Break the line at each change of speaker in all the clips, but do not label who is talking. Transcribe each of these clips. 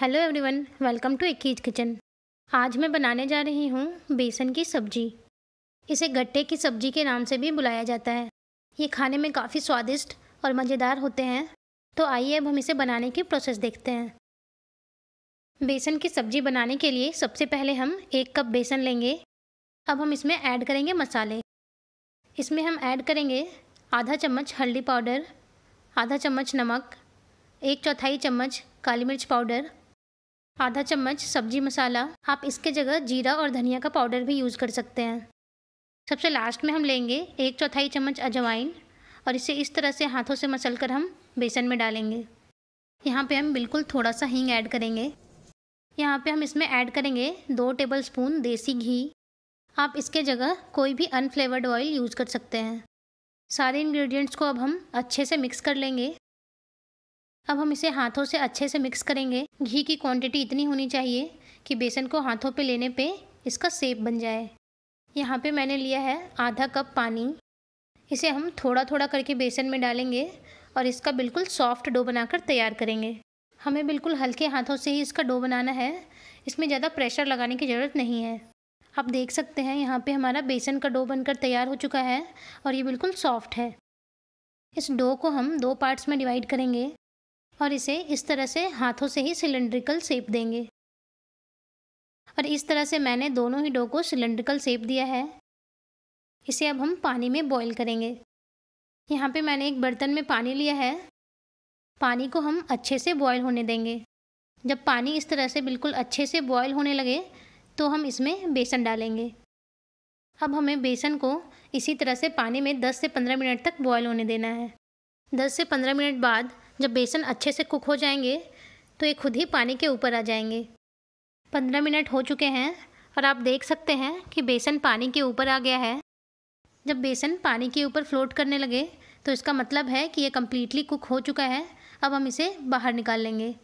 hello everyone welcome to Ikki's kitchen आज मैं बनाने जा रही हूँ बेसन की सब्जी इसे गट्टे की सब्जी के नाम से भी बुलाया जाता है ये खाने में काफ़ी स्वादिष्ट और मज़ेदार होते हैं तो आइए अब हम इसे बनाने की प्रोसेस देखते हैं बेसन की सब्जी बनाने के लिए सबसे पहले हम एक कप बेसन लेंगे अब हम इसमें ऐड करेंगे मसाले इसमें हम ऐड करेंगे आधा चम्मच हल्दी पाउडर आधा चम्मच नमक एक चौथाई चम्मच काली मिर्च पाउडर आधा चम्मच सब्जी मसाला आप इसके जगह जीरा और धनिया का पाउडर भी यूज़ कर सकते हैं सबसे लास्ट में हम लेंगे एक चौथाई चम्मच अजवाइन और इसे इस तरह से हाथों से मसल कर हम बेसन में डालेंगे यहाँ पे हम बिल्कुल थोड़ा सा हींग ऐड करेंगे यहाँ पे हम इसमें ऐड करेंगे दो टेबल स्पून देसी घी आप इसके जगह कोई भी अनफ्लेवर्ड ऑयल यूज़ कर सकते हैं सारे इंग्रेडिएंट्स को अब हम अच्छे से मिक्स कर लेंगे अब हम इसे हाथों से अच्छे से मिक्स करेंगे घी की क्वांटिटी इतनी होनी चाहिए कि बेसन को हाथों पे लेने पे इसका सेप बन जाए यहाँ पे मैंने लिया है आधा कप पानी इसे हम थोड़ा थोड़ा करके बेसन में डालेंगे और इसका बिल्कुल सॉफ्ट डो बनाकर तैयार करेंगे हमें बिल्कुल हल्के हाथों से ही इसका डो बनाना है इसमें ज़्यादा प्रेशर लगाने की ज़रूरत नहीं है आप देख सकते हैं यहाँ पे हमारा बेसन का डो बनकर तैयार हो चुका है और ये बिल्कुल सॉफ्ट है इस डो को हम दो पार्ट्स में डिवाइड करेंगे और इसे इस तरह से हाथों से ही सिलेंड्रिकल सेप देंगे और इस तरह से मैंने दोनों ही डो को सिलेंड्रिकल सेप दिया है इसे अब हम पानी में बॉईल करेंगे यहाँ पे मैंने एक बर्तन में पानी लिया है पानी को हम अच्छे से बॉयल होने देंगे जब पानी इस तरह से बिल्कुल अच्छे से बॉयल होने लगे तो हम इसमें बेसन डालेंगे अब हमें बेसन को इसी तरह से पानी में 10 से 15 मिनट तक बॉयल होने देना है 10 से 15 मिनट बाद जब बेसन अच्छे से कुक हो जाएंगे तो ये खुद ही पानी के ऊपर आ जाएंगे पंद्रह मिनट हो चुके हैं और आप देख सकते हैं कि बेसन पानी के ऊपर आ गया है जब बेसन पानी के ऊपर फ्लोट करने लगे तो इसका मतलब है कि ये कम्प्लीटली कुक हो चुका है अब हम इसे बाहर निकाल लेंगे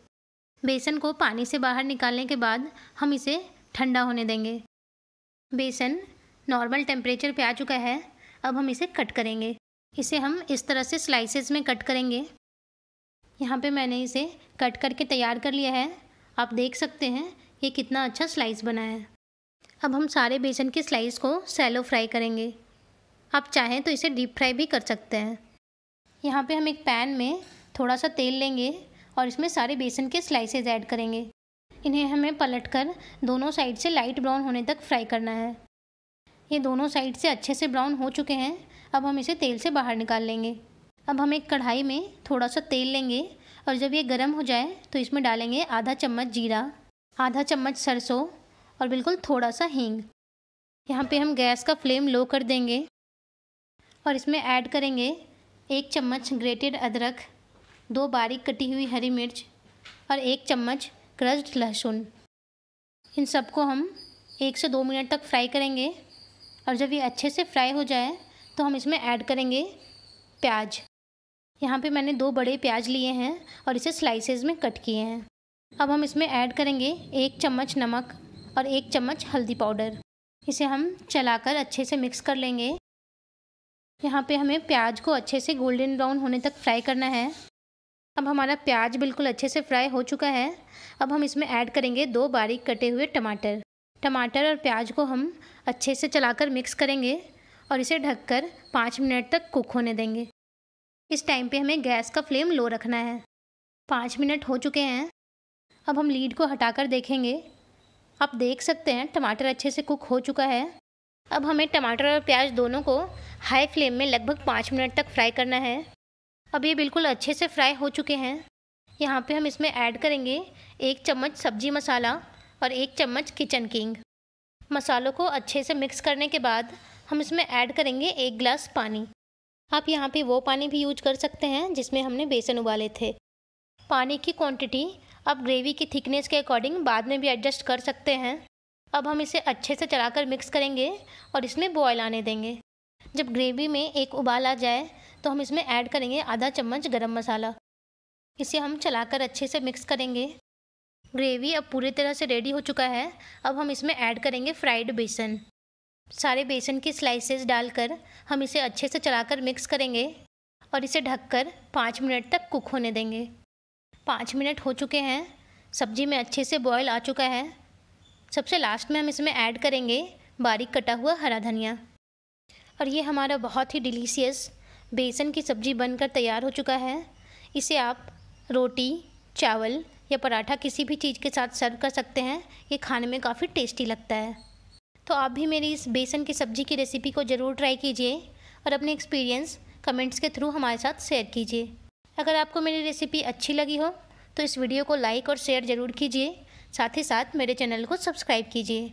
बेसन को पानी से बाहर निकालने के बाद हम इसे ठंडा होने देंगे बेसन नॉर्मल टेम्परेचर पे आ चुका है अब हम इसे कट करेंगे इसे हम इस तरह से स्लाइसेस में कट करेंगे यहाँ पे मैंने इसे कट करके तैयार कर लिया है आप देख सकते हैं ये कितना अच्छा स्लाइस बना है अब हम सारे बेसन के स्लाइस को सैलो फ्राई करेंगे आप चाहें तो इसे डीप फ्राई भी कर सकते हैं यहाँ पे हम एक पैन में थोड़ा सा तेल लेंगे और इसमें सारे बेसन के स्लाइसेज ऐड करेंगे इन्हें हमें पलटकर दोनों साइड से लाइट ब्राउन होने तक फ्राई करना है ये दोनों साइड से अच्छे से ब्राउन हो चुके हैं अब हम इसे तेल से बाहर निकाल लेंगे अब हम एक कढ़ाई में थोड़ा सा तेल लेंगे और जब ये गर्म हो जाए तो इसमें डालेंगे आधा चम्मच जीरा आधा चम्मच सरसों और बिल्कुल थोड़ा सा हींग यहाँ पे हम गैस का फ्लेम लो कर देंगे और इसमें ऐड करेंगे एक चम्मच ग्रेटेड अदरक दो बारीक कटी हुई हरी मिर्च और एक चम्मच क्रश्ड लहसुन इन सबको हम एक से दो मिनट तक फ्राई करेंगे और जब ये अच्छे से फ्राई हो जाए तो हम इसमें ऐड करेंगे प्याज यहाँ पे मैंने दो बड़े प्याज लिए हैं और इसे स्लाइसेस में कट किए हैं अब हम इसमें ऐड करेंगे एक चम्मच नमक और एक चम्मच हल्दी पाउडर इसे हम चलाकर अच्छे से मिक्स कर लेंगे यहाँ पे हमें प्याज को अच्छे से गोल्डन ब्राउन होने तक फ्राई करना है अब हमारा प्याज बिल्कुल अच्छे से फ्राई हो चुका है अब हम इसमें ऐड करेंगे दो बारीक कटे हुए टमाटर टमाटर और प्याज को हम अच्छे से चलाकर मिक्स करेंगे और इसे ढककर पाँच मिनट तक कुक होने देंगे इस टाइम पे हमें गैस का फ्लेम लो रखना है पाँच मिनट हो चुके हैं अब हम लीड को हटाकर देखेंगे आप देख सकते हैं टमाटर अच्छे से कुक हो चुका है अब हमें टमाटर और प्याज दोनों को हाई फ्लेम में लगभग पाँच मिनट तक फ्राई करना है अब ये बिल्कुल अच्छे से फ्राई हो चुके हैं यहाँ पे हम इसमें ऐड करेंगे एक चम्मच सब्जी मसाला और एक चम्मच किचन किंग मसालों को अच्छे से मिक्स करने के बाद हम इसमें ऐड करेंगे एक गिलास पानी आप यहाँ पे वो पानी भी यूज कर सकते हैं जिसमें हमने बेसन उबाले थे पानी की क्वांटिटी आप ग्रेवी की थिकनेस के अकॉर्डिंग बाद में भी एडजस्ट कर सकते हैं अब हम इसे अच्छे से चलाकर मिक्स करेंगे और इसमें बॉयल आने देंगे जब ग्रेवी में एक उबाल आ जाए तो हम इसमें ऐड करेंगे आधा चम्मच गरम मसाला इसे हम चलाकर अच्छे से मिक्स करेंगे ग्रेवी अब पूरी तरह से रेडी हो चुका है अब हम इसमें ऐड करेंगे फ्राइड बेसन सारे बेसन की स्लाइसेस डालकर हम इसे अच्छे से चलाकर मिक्स करेंगे और इसे ढककर पाँच मिनट तक कुक होने देंगे पाँच मिनट हो चुके हैं सब्जी में अच्छे से बॉयल आ चुका है सबसे लास्ट में हम इसमें ऐड करेंगे बारीक कटा हुआ हरा धनिया और ये हमारा बहुत ही डिलीशियस बेसन की सब्जी बनकर तैयार हो चुका है इसे आप रोटी चावल या पराठा किसी भी चीज़ के साथ सर्व कर सकते हैं ये खाने में काफ़ी टेस्टी लगता है तो आप भी मेरी इस बेसन की सब्ज़ी की रेसिपी को ज़रूर ट्राई कीजिए और अपने एक्सपीरियंस कमेंट्स के थ्रू हमारे साथ शेयर कीजिए अगर आपको मेरी रेसिपी अच्छी लगी हो तो इस वीडियो को लाइक और शेयर ज़रूर कीजिए साथ ही साथ मेरे चैनल को सब्सक्राइब कीजिए